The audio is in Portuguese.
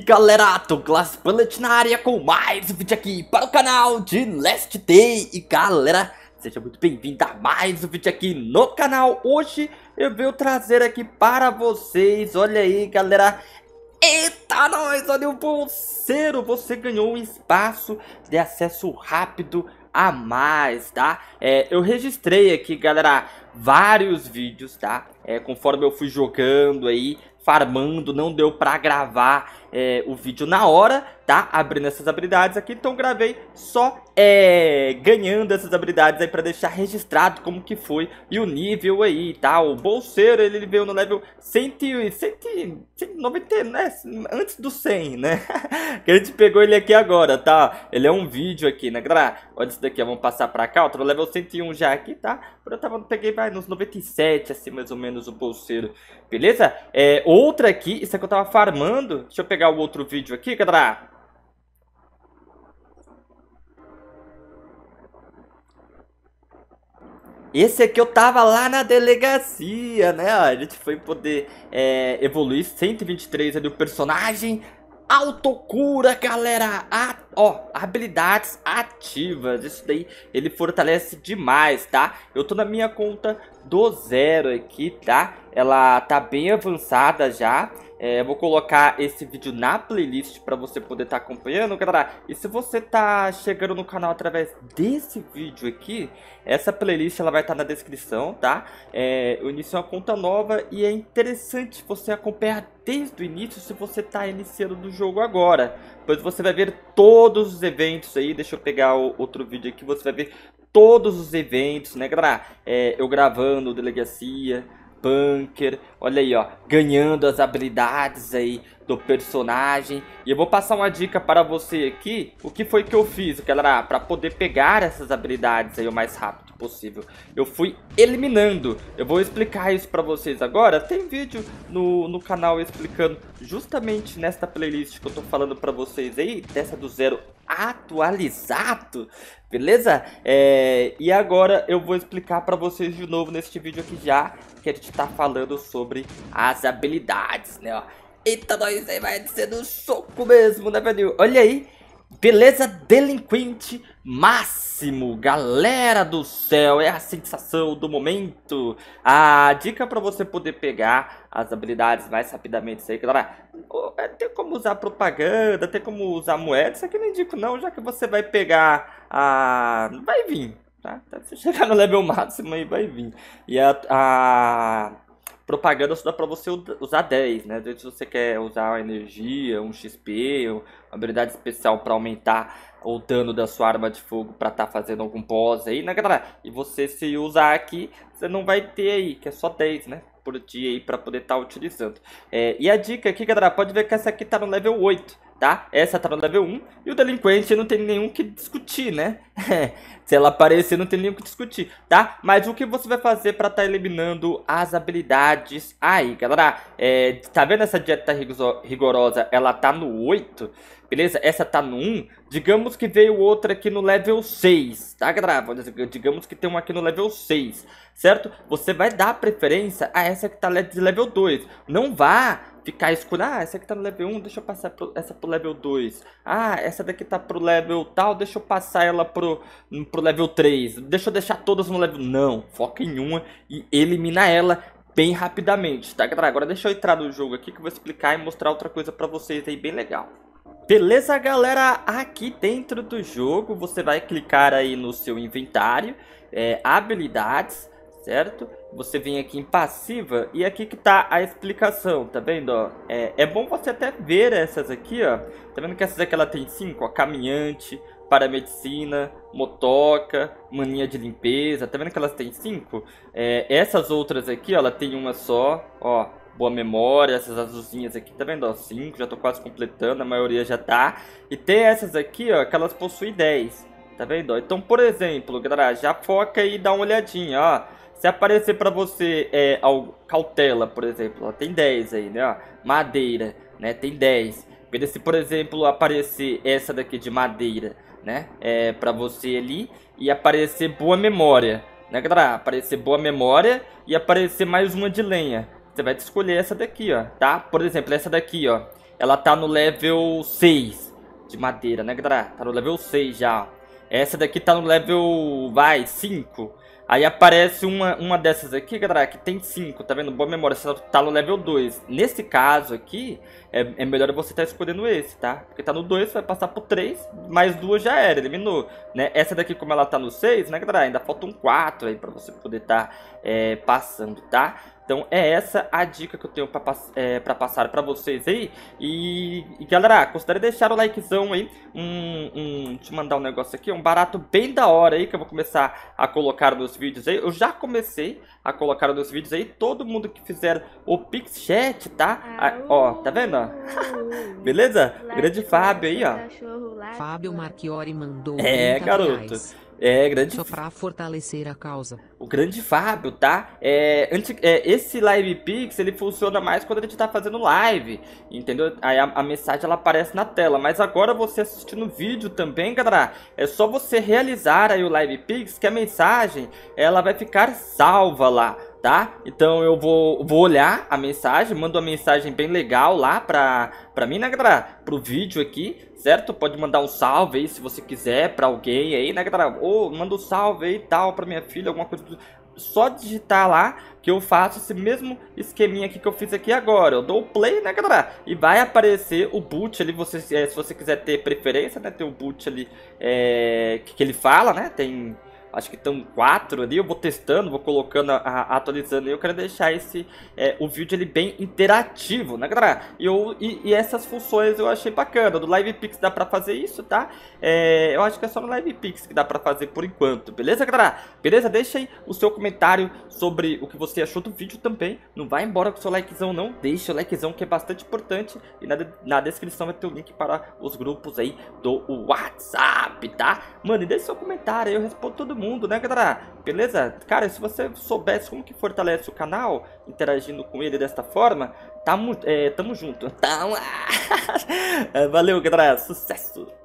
galera, tô Glass Planet na área com mais um vídeo aqui para o canal de Last Day E galera, seja muito bem-vindo a mais um vídeo aqui no canal Hoje eu venho trazer aqui para vocês, olha aí galera Eita nós, olha o bolseiro, você ganhou um espaço de acesso rápido a mais, tá? É, eu registrei aqui, galera, vários vídeos, tá? É, conforme eu fui jogando aí, farmando, não deu pra gravar é, o vídeo na hora, tá? Abrindo essas habilidades aqui, então gravei só é, ganhando essas habilidades aí pra deixar registrado como que foi e o nível aí, tá? O bolseiro, ele veio no level 100, 100, 190, né? Antes do 100, né? que a gente pegou ele aqui agora, tá? Ele é um vídeo aqui, né, galera? Olha isso daqui, ó, vamos passar pra cá, outro level 101 já aqui, tá? Eu tava, peguei vai, nos 97, assim, mais ou menos, o bolseiro, beleza? É, outra aqui. Isso aqui eu tava farmando. Deixa eu pegar o outro vídeo aqui, cadê? Esse aqui eu tava lá na delegacia, né? A gente foi poder é, evoluir 123 ali o personagem. Autocura, galera! A, ó, habilidades ativas. Isso daí ele fortalece demais, tá? Eu tô na minha conta do zero aqui, tá? Ela tá bem avançada já. É, vou colocar esse vídeo na playlist para você poder estar tá acompanhando, galera. E se você tá chegando no canal através desse vídeo aqui, essa playlist ela vai estar tá na descrição, tá? É, eu inicio uma conta nova e é interessante você acompanhar desde o início se você tá iniciando do jogo agora. Pois você vai ver todos os eventos aí, deixa eu pegar o outro vídeo aqui, você vai ver todos os eventos, né, galera? É, eu gravando, delegacia... Punker. Olha aí, ó, ganhando as habilidades aí do personagem. E eu vou passar uma dica para você aqui, o que foi que eu fiz, galera, para poder pegar essas habilidades aí o mais rápido possível. Eu fui eliminando. Eu vou explicar isso pra vocês agora. Tem vídeo no, no canal explicando justamente nesta playlist que eu tô falando pra vocês aí, dessa do zero atualizado, beleza? É, e agora eu vou explicar pra vocês de novo neste vídeo aqui já, que a gente tá falando sobre as habilidades, né, ó. Eita, nós aí vai ser do soco mesmo, né, velho? Olha aí, Beleza delinquente máximo, galera do céu, é a sensação do momento. A dica para você poder pegar as habilidades mais rapidamente, isso aí, galera. É, tem como usar propaganda, tem como usar moeda, isso aqui eu não indico não, já que você vai pegar a... vai vir, tá? Se chegar no level máximo aí vai vir. E a... a propaganda só dá pra você usar 10, né? Se você quer usar uma energia, um XP, uma habilidade especial para aumentar o dano da sua arma de fogo para estar tá fazendo algum boss aí, né, galera? E você se usar aqui, você não vai ter aí, que é só 10, né? Por dia aí para poder estar tá utilizando. É, e a dica aqui, galera, pode ver que essa aqui tá no level 8 tá? Essa é tá no level 1 e o delinquente não tem nenhum que discutir, né? Se ela aparecer, não tem nenhum que discutir, tá? Mas o que você vai fazer para tá eliminando as habilidades aí, galera? É, tá vendo essa dieta rigorosa? Ela tá no 8, beleza? Essa tá no 1. Digamos que veio outra aqui no level 6, tá, galera? Digamos que tem uma aqui no level 6, certo? Você vai dar preferência a essa que tá de level 2. Não vá ficar escuro. Ah, essa aqui tá no level 1, deixa eu passar pro, essa pro level 2. Ah, essa daqui tá pro level tal, deixa eu passar ela pro, pro level 3. Deixa eu deixar todas no level... Não, foca em uma e elimina ela bem rapidamente, tá galera? Agora deixa eu entrar no jogo aqui que eu vou explicar e mostrar outra coisa pra vocês aí bem legal. Beleza, galera? Aqui dentro do jogo, você vai clicar aí no seu inventário, é, habilidades, certo? Você vem aqui em passiva e aqui que tá a explicação, tá vendo? Ó? É, é bom você até ver essas aqui, ó. Tá vendo que essas aqui ela tem cinco, ó, caminhante, paramedicina, motoca, mania de limpeza, tá vendo que elas têm cinco? É, essas outras aqui, ó, ela tem uma só, ó, boa memória, essas azulzinhas aqui, tá vendo, ó, 5, já tô quase completando, a maioria já tá. E tem essas aqui, ó, que elas possuem 10, tá vendo, ó? Então, por exemplo, galera, já foca e dá uma olhadinha, ó. Se aparecer para você é, algo, cautela, por exemplo, ó, tem 10 aí, né? Ó, madeira, né? Tem 10. Porque se, por exemplo, aparecer essa daqui de madeira, né? É, para você ali e aparecer boa memória, né, galera? Aparecer boa memória e aparecer mais uma de lenha. Você vai escolher essa daqui, ó, tá? Por exemplo, essa daqui, ó. Ela tá no level 6 de madeira, né, galera? Tá no level 6 já, Essa daqui tá no level, vai, 5. Aí aparece uma, uma dessas aqui, galera, que tem 5, tá vendo? Boa memória, você tá no level 2. Nesse caso aqui, é, é melhor você estar tá escolhendo esse, tá? Porque tá no 2, vai passar pro 3, mais duas já era, eliminou. Né? Essa daqui, como ela tá no 6, né, galera, ainda falta um 4 aí pra você poder estar tá, é, passando, tá? Então é essa a dica que eu tenho para é, pra passar para vocês aí. E, e, galera, considere deixar o likezão aí. Um, um, deixa eu mandar um negócio aqui, um barato bem da hora aí que eu vou começar a colocar nos vídeos aí. Eu já comecei a colocar nos vídeos aí. Todo mundo que fizer o Pix Chat, tá? Ah, ó, tá vendo? Beleza? Grande Fábio aí, ó. Fábio Marchiori mandou. É, garoto. Reais. É, grande. Só para fortalecer a causa. O grande Fábio, tá? É, antes, é, esse Live Pix ele funciona mais quando a gente tá fazendo live, entendeu? Aí a, a, mensagem ela aparece na tela, mas agora você assistindo o vídeo também, galera, é só você realizar aí o Live Pix que a mensagem ela vai ficar salva lá tá? Então eu vou, vou olhar a mensagem, mando uma mensagem bem legal lá pra, pra mim, né, galera? Pro vídeo aqui, certo? Pode mandar um salve aí se você quiser pra alguém aí, né, galera? Ou manda um salve aí e tal pra minha filha, alguma coisa do tipo. só digitar lá que eu faço esse mesmo esqueminha aqui que eu fiz aqui agora. Eu dou o play, né, galera? E vai aparecer o boot ali, você, eh, se você quiser ter preferência, né, ter o boot ali é, que ele fala, né, tem acho que estão quatro ali, eu vou testando, vou colocando, a, atualizando e eu quero deixar esse, é, o vídeo ele bem interativo, né galera? Eu, e, e, essas funções eu achei bacana, do LivePix dá pra fazer isso, tá? É, eu acho que é só no LivePix que dá pra fazer por enquanto, beleza galera? Beleza? Deixa aí o seu comentário sobre o que você achou do vídeo também, não vai embora com o seu likezão não, deixa o likezão que é bastante importante e na, na descrição vai ter o link para os grupos aí do WhatsApp, tá? Mano, e deixa seu comentário, eu respondo todo mundo, né, galera? Beleza? Cara, se você soubesse como que fortalece o canal, interagindo com ele desta forma, tamo, tá é, tamo junto. Tamo... Então, ah, valeu, galera. Sucesso!